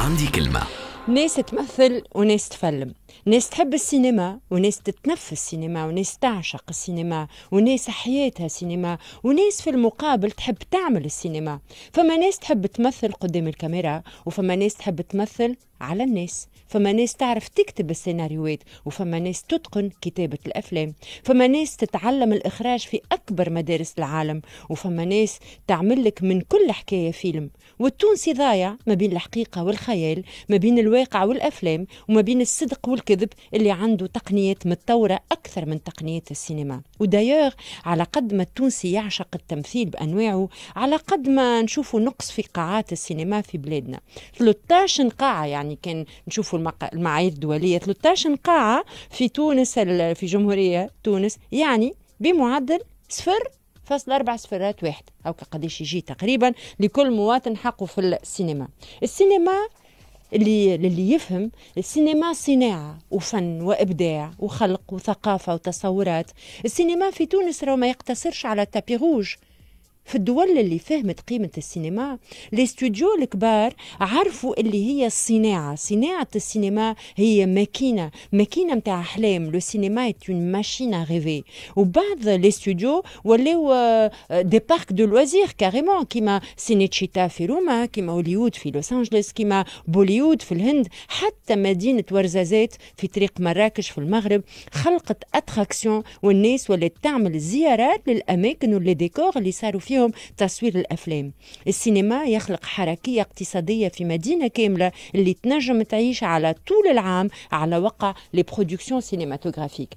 عندي كلمة ناس تمثل وناس تفلم ناس تحب السينما وناس تتنفس السينما وناس تعشق السينما وناس حياتها سينما وناس في المقابل تحب تعمل السينما فما ناس تحب تمثل قدام الكاميرا وفما ناس تحب تمثل على الناس فما ناس تعرف تكتب السيناريوهات وفما ناس تتقن كتابة الأفلام فما ناس تتعلم الإخراج في أكبر مدارس العالم وفما ناس تعمل لك من كل حكاية فيلم والتونسي ضايع ما بين الحقيقة والخيال ما بين الواقع والأفلام وما بين الصدق وال الكذب اللي عنده تقنيات متطورة أكثر من تقنيات السينما ودايوغ على قد ما التونسي يعشق التمثيل بأنواعه على قد ما نشوفوا نقص في قاعات السينما في بلادنا 13 قاعة يعني كان نشوفوا المعايير الدولية 13 قاعة في تونس في جمهورية تونس يعني بمعدل صفر فاصل أربع صفرات واحد أو قديش يجي تقريبا لكل مواطن حقه في السينما السينما اللي اللي يفهم السينما صناعة وفن وإبداع وخلق وثقافة وتصورات السينما في تونس راه ما يقتصرش على تابيروج في الدول اللي فهمت قيمة السينما لي ستوديو الكبار عرفوا اللي هي الصناعة صناعة السينما هي ماكينة ماكينة متاع أحلام لو سينما est une غيفي وبعض لي ستوديو ولاو دي بارك دو لوزير كاريمون كيما سينيتشيتا في روما كيما هوليود في لوس أنجلوس كيما بوليود في الهند حتى مدينة ورزازات في طريق مراكش في المغرب خلقت أتراكسيون والناس ولات تعمل زيارات للأماكن ولي ديكور اللي صاروا فيهم فيهم تصوير الافلام السينما يخلق حركيه اقتصاديه في مدينه كامله اللي تنجم تعيش على طول العام على وقع لي برودكسيون سينماتوغرافيك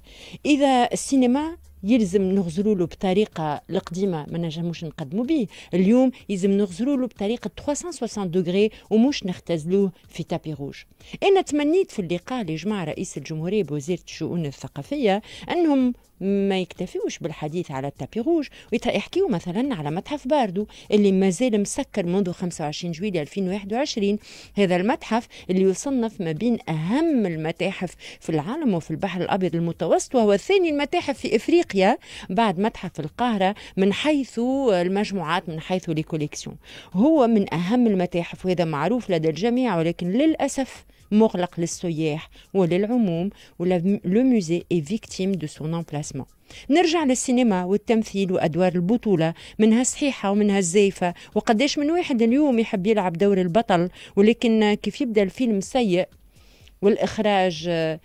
اذا السينما يلزم نغزروا له بطريقه القديمه ما نجموش نقدموا به اليوم يلزم نغزروا له بطريقه 360 دوغري ومش نختزلوه في تابي روج انا تمنيت في اللقاء اللي جمع رئيس الجمهوريه بوزيره الشؤون الثقافيه انهم ما يكتفيوش بالحديث على التابي روج ويحكيوا مثلا على متحف باردو اللي مازال مسكر منذ 25 جويلية 2021 هذا المتحف اللي يصنف ما بين أهم المتاحف في العالم وفي البحر الأبيض المتوسط وهو ثاني المتاحف في إفريقيا افريقيا بعد متحف القاهره من حيث المجموعات من حيث لي كوليكسيون هو من اهم المتاحف وهذا معروف لدى الجميع ولكن للاسف مغلق للسياح وللعموم لو موزي اي فيكتيم دو سون امبلاسمون نرجع للسينما والتمثيل وادوار البطوله منها صحيحه ومنها الزيفه وقداش من واحد اليوم يحب يلعب دور البطل ولكن كيف يبدا الفيلم سيء والاخراج آه،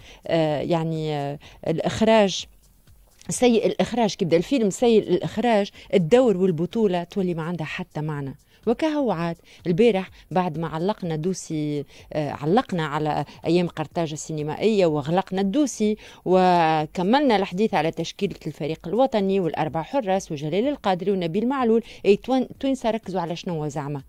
يعني آه، الاخراج سيء الإخراج كيبدا الفيلم سيء الإخراج الدور والبطولة تولي ما عندها حتى معنى وكهو عاد البارح بعد ما علقنا دوسي آه، علقنا على ايام قرطاجه السينمائيه وغلقنا الدوسي وكملنا الحديث على تشكيله الفريق الوطني والاربع حراس وجلال القادري ونبيل معلول اي توين ركزوا على شنو زعما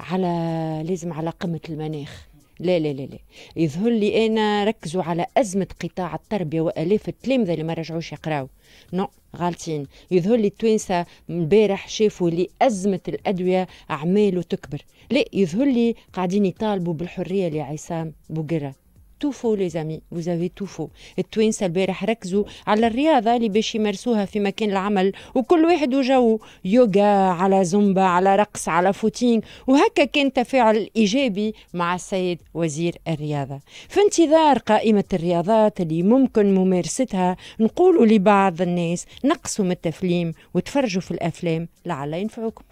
على لازم على قمه المناخ لا لا لا لا يظهر لي انا ركزوا على ازمه قطاع التربيه والاف التلامذه اللي ما رجعوش يقراو نو غالطين يظهر لي التوانسه البارح شافوا لي ازمه الادويه اعماله تكبر لا يظهر لي قاعدين يطالبوا بالحريه لعصام بوقره تو فو لي زامي فو زافي تو فو التوانسه البارح ركزوا على الرياضه اللي باش يمارسوها في مكان العمل وكل واحد وجو يوغا على زومبا على رقص على فوتينغ وهكا كان تفاعل ايجابي مع السيد وزير الرياضه في انتظار قائمه الرياضات اللي ممكن ممارستها نقولوا لبعض الناس نقصوا من التفليم وتفرجوا في الافلام لعل ينفعوكم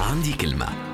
عندي كلمه